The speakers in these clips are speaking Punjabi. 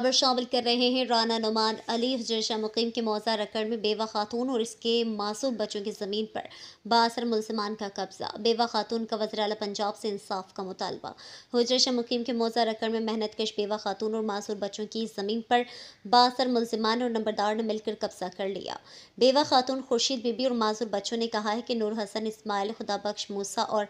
खबर शामिल कर रहे हैं राना नुमान अली जैशा मुकीम के मौजा रकड़ में बेवा खातून और इसके मासूम बच्चों की ज़मीन पर बासर मुलसमान का कब्जा बेवा खातून का वजराला पंजाब से इंसाफ का मुतालबा हजरशा मुकीम के मौजा रकड़ में मेहनत कश बेवा खातून और मासूर बच्चों की ज़मीन पर बासर मुलजमान और नंबरदार ने मिलकर कब्जा कर लिया बेवा खातून खुर्शीद बीबी और मासूर बच्चों ने कहा है कि नूर हसन इसमाइल खुदाबख्श मूसा और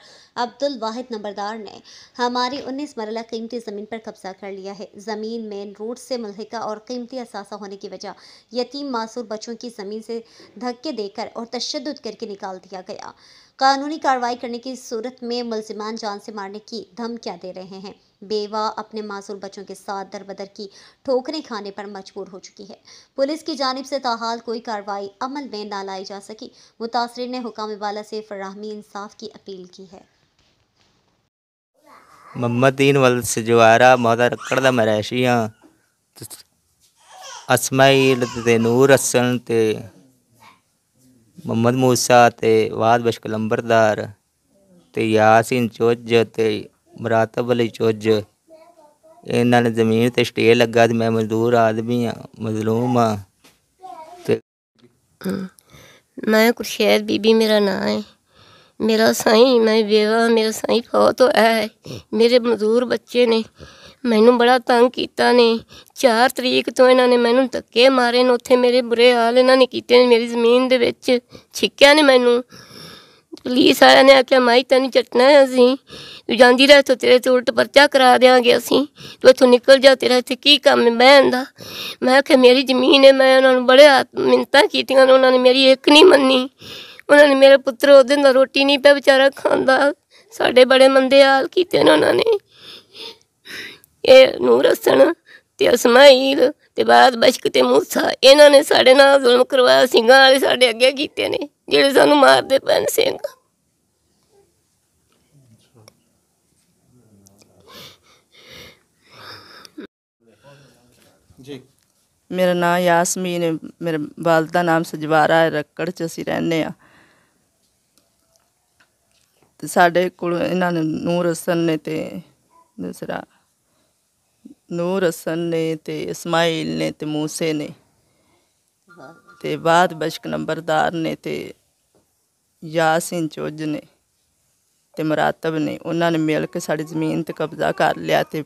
अब्दुल वाहिद नंबरदार ने हमारी उन्नीस मरला कीमती ज़मीन पर कब्जा कर लिया है ज़मीन मेन रोड से मुलहिका और कीमती असासा होने की वजह यतीम मासूर बच्चों की ज़मीन से धक्के देकर और तशद करके निकाल दिया गया कानूनी कार्रवाई करने की सूरत में मुलजमान जान से मारने की धमकियाँ दे रहे हैं बेवा अपने मासूर बच्चों के साथ दर बदर की ठोकरें खाने पर मजबूर हो चुकी है पुलिस की जानब से ताहाल कोई कार्रवाई अमल में ना लाई जा सकी मुतासर ने हुकाम वाला से फरहमी इंसाफ की अपील की है मोहम्मद दीन वल सजवारा मोहदा रकड़दा मैं रहशी असमाइल ते नूर हसन ते मोहम्मद मूसा तो वाद बश कलंबरदार ਤੇ ਯਾਸੀਨ ਚੁੱਜ ਤੇ ਮਰਾਤਬ ਅਲੀ ਚੁੱਜ ਇਹਨਾਂ ਨੇ ਜ਼ਮੀਨ ਤੇ ਸਟੇ ਲੱਗਾ ਤੇ ਮੈਂ ਮਜ਼ਦੂਰ ਆਦਮੀ ਆ मैं कुशैद बीबी मेरा ना है मेरा साईं मैं बेवा मेरा साईं फौत होया है मेरे मजदूर बच्चे ने ਮੈਨੂੰ ਬੜਾ ਤੰਗ ਕੀਤਾ ਨੇ 4 ਤਰੀਕ ਤੋਂ ਇਹਨਾਂ ਨੇ ਮੈਨੂੰ ਧੱਕੇ ਮਾਰੇ ਨੇ ਉੱਥੇ ਮੇਰੇ ਬੁਰੇ ਹਾਲ ਇਹਨਾਂ ਨੇ ਕੀਤੇ ਨੇ ਮੇਰੀ ਜ਼ਮੀਨ ਦੇ ਵਿੱਚ ਛਿੱਕਿਆ ਨੇ ਮੈਨੂੰ ਪੁਲਿਸ ਆਇਆ ਨੇ ਆਖਿਆ ਮਾਈ ਤੈਨੂੰ ਚੱਟਣਾ ਅਸੀਂ ਤੂੰ ਜਾਂਦੀ ਰਹਿ ਤੋ ਤੇਰੇ ਤੇ ਉਲਟ ਪਰਚਾ ਕਰਾ ਦੇਾਂਗੇ ਅਸੀਂ ਤੂੰ ਇੱਥੋਂ ਨਿਕਲ ਜਾ ਤੇਰਾ ਇੱਥੇ ਕੀ ਕੰਮ ਹੈ ਬਹਿਣ ਦਾ ਮੈਂ ਆਖਿਆ ਮੇਰੀ ਜ਼ਮੀਨ ਹੈ ਮੈਂ ਉਹਨਾਂ ਨੂੰ ਬੜੇ ਮਿੰਤਾ ਕੀਤੀਆਂ ਉਹਨਾਂ ਨੇ ਮੇਰੀ ਇੱਕ ਨਹੀਂ ਮੰਨੀ ਉਹਨਾਂ ਨੇ ਮੇਰੇ ਪੁੱਤਰ ਉਹਦੇ ਨਾਲ ਰੋਟੀ ਨਹੀਂ ਪਿਆ ਵਿਚਾਰਾ ਖਾਂਦਾ ਸਾਡੇ ਬੜੇ ਮੰਦੇ ਹਾਲ ਕੀਤੇ ਨੇ ਉਹਨਾਂ ਨੇ ਇਹ ਨੂਰ ਹਸਨ ਤੇ ਅਸਮਾਇਲ ਤੇ ਬਾਦ ਬਸ਼ਕ ਤੇ ਮੂਸਾ ਇਹਨਾਂ ਨੇ ਸਾਡੇ ਨਾਲ ਜ਼ੁਲਮ ਕਰਵਾਇਆ ਸਿੰਘਾਂ ਵਾਲੇ ਸਾਡੇ ਅੱਗੇ ਕੀਤੇ ਨੇ ਜਿਹੜੇ ਸਾਨੂੰ ਮਾਰਦੇ ਪੈਣ ਸਿੰਘ ਜੀ ਮੇਰਾ ਨਾਮ ਯਾਸਮੀਨ ਹੈ ਮੇਰੇ ਵਾਲਦ ਦਾ ਨਾਮ ਸਜਵਾਰਾ ਹੈ ਰੱਕੜ ਚ ਅਸੀਂ ਰਹਿੰਦੇ ਆ ਤੇ ਸਾਡੇ ਕੋਲ ਇਹਨਾਂ ਨੇ ਨੂਰ ਹਸਨ ਨੇ ਤੇ ਦੂਸਰਾ ਨੂਰ ਹਸਨ ਨੇ ਤੇ ਇਸਮਾਇਲ ਨੇ ਤੇ ਮੂਸੇ ਨੇ ਤੇ ਬਾਦ ਬਸ਼ਕ ਨੰਬਰਦਾਰ ਨੇ ਤੇ ਯਾਸਿਨ ਚੋਜ ਨੇ ਤੇ ਮਰਾਤਬ ਨੇ ਉਹਨਾਂ ਨੇ ਮਿਲ ਕੇ ਸਾਡੀ ਜ਼ਮੀਨ ਤੇ ਕਬਜ਼ਾ ਕਰ ਲਿਆ ਤੇ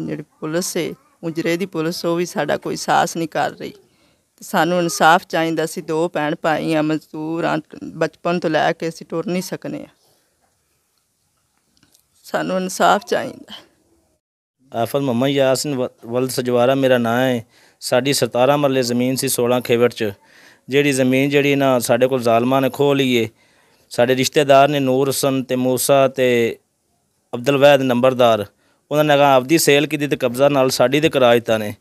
ਜਿਹੜੀ ਪੁਲਿਸ ਹੈ ਉਜਰੇ ਦੀ ਪੁਲਿਸ ਉਹ ਵੀ ਸਾਡਾ ਕੋਈ ਸਾਥ ਨਹੀਂ ਕਰ ਰਹੀ ਤੇ ਸਾਨੂੰ ਇਨਸਾਫ ਚਾਹੀਦਾ ਸੀ ਦੋ ਭੈਣ ਭਾਈ ਆ ਮਜ਼ਦੂਰ ਆ ਬਚਪਨ ਤੋਂ ਲੈ ਕੇ ਅਸੀਂ ਟੁਰ ਨਹੀਂ ਸਕਨੇ ਆ ਸਾਨੂੰ ਇਨਸਾਫ ਚਾਹੀਦਾ ਆਫਲ ਮਮਾ ਯਾਸਨ ਵਲਦ ਸਜਵਾਰਾ ਮੇਰਾ ਨਾਂ ਹੈ ਸਾਡੀ 17 ਮਰਲੇ ਜ਼ਮੀਨ ਸੀ 16 ਖੇਵਟ ਚ ਜਿਹੜੀ ਜ਼ਮੀਨ ਜਿਹੜੀ ਨਾ ਸਾਡੇ ਕੋਲ ਜ਼ਾਲਮਾਂ ਨੇ ਖੋ ਲਈਏ ਸਾਡੇ ਰਿਸ਼ਤੇਦਾਰ ਨੇ ਨੂਰ ਹਸਨ ਤੇ ਮੂਸਾ ਤੇ ਅਬਦੁਲ ਵੈਦ ਨੰਬਰਦਾਰ ਉਹਨਾਂ ਨੇ ਆਪਦੀ ਸੇਲ ਕੀਤੀ ਤੇ ਕਬਜ਼ਾ ਨਾਲ ਸਾਡੀ ਤੇ ਕਰਾ ਦਿੱਤਾ ਨੇ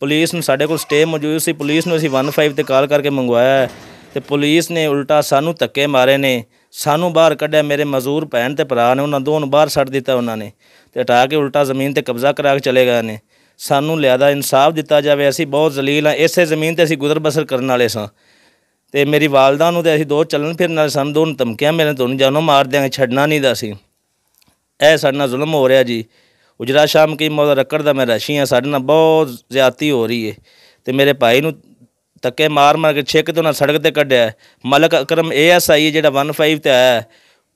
ਪੁਲਿਸ ਨੂੰ ਸਾਡੇ ਕੋਲ ਸਟੇ ਮੌਜੂਦ ਸੀ ਪੁਲਿਸ ਨੂੰ ਅਸੀਂ 15 ਤੇ ਕਾਲ ਕਰਕੇ ਮੰਗਵਾਇਆ ਤੇ ਪੁਲਿਸ ਨੇ ਉਲਟਾ ਸਾਨੂੰ ਧੱਕੇ ਮਾਰੇ ਨੇ ਸਾਨੂੰ ਬਾਹਰ ਕੱਢਿਆ ਮੇਰੇ ਮਜ਼ਦੂਰ ਭੈਣ ਤੇ ਭਰਾ ਨੇ ਉਹਨਾਂ ਦੋਨੋਂ ਬਾਹਰ ਛੱਡ ਦਿੱਤਾ ਉਹਨਾਂ ਨੇ ਤੇ ਹਟਾ ਕੇ ਉਲਟਾ ਜ਼ਮੀਨ ਤੇ ਕਬਜ਼ਾ ਕਰਾ ਕੇ ਚਲੇ ਗਏ ਨੇ ਸਾਨੂੰ ਲਿਆਦਾ ਇਨਸਾਫ ਦਿੱਤਾ ਜਾਵੇ ਅਸੀਂ ਬਹੁਤ ਜ਼ਲੀਲ ਆ ਇਸੇ ਜ਼ਮੀਨ ਤੇ ਅਸੀਂ ਗੁਜ਼ਰ ਬਸਰ ਕਰਨ ਵਾਲੇ ਸਾਂ ਤੇ ਮੇਰੀ ਵਾਲਦਾ ਨੂੰ ਤੇ ਅਸੀਂ ਦੋ ਚੱਲਣ ਫਿਰਨ ਨਾਲ ਸਾਨੂੰ ਦੋਨੋਂ ਧਮਕੀਆਂ ਮੇਰੇ ਤੁਹਾਨੂੰ ਜਾਨੋਂ ਮਾਰ ਦਿਆਂਗੇ ਛੱਡਣਾ ਨਹੀਂ ਦਾ ਸੀ ਇਹ ਸਾਡੇ ਨਾਲ ਜ਼ੁਲਮ ਹੋ ਰਿਹਾ ਜੀ ਉਜਰਾ ਸ਼ਾਮ ਕੀ ਮੌਦਾ ਰੱਕੜ ਦਾ ਮੈਂ ਰਸ਼ੀ ਆ ਸਾਡੇ ਨਾਲ ਬਹੁਤ ਜ਼ਿਆਤੀ ਹੋ ਰਹੀ ਏ ਤੇ ਮੇਰੇ ਭਾਈ ਨੂੰ ਧੱਕੇ ਮਾਰ ਮਾਰ ਕੇ ਛੇਕ ਤੋਂ ਨਾ ਸੜਕ ਤੇ ਕੱਢਿਆ ਮਲਕ ਅਕਰਮ ਏਐਸਆਈ ਜਿਹੜਾ 15 ਤੇ ਆਇਆ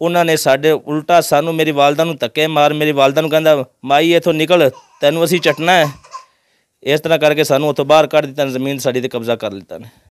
ਉਹਨਾਂ ਨੇ ਸਾਡੇ ਉਲਟਾ ਸਾਨੂੰ ਮੇਰੀ ਵਾਲਦਾ ਨੂੰ ਧੱਕੇ ਮਾਰ ਮੇਰੀ ਵਾਲਦਾ ਨੂੰ ਕਹਿੰਦਾ ਮਾਈ ਇਥੋਂ ਨਿਕਲ ਤੈਨੂੰ ਅਸੀਂ ਚਟਣਾ ਹੈ ਇਸ ਤਰ੍ਹਾਂ ਕਰਕੇ ਸਾਨੂੰ ਉੱਥੋਂ ਬਾਹਰ ਕੱਢ ਦਿੱਤਾ ਜ਼ਮੀਨ ਸਾਡੀ ਤੇ ਕਬਜ਼ਾ ਕਰ ਲਿੱਤਾ ਨੇ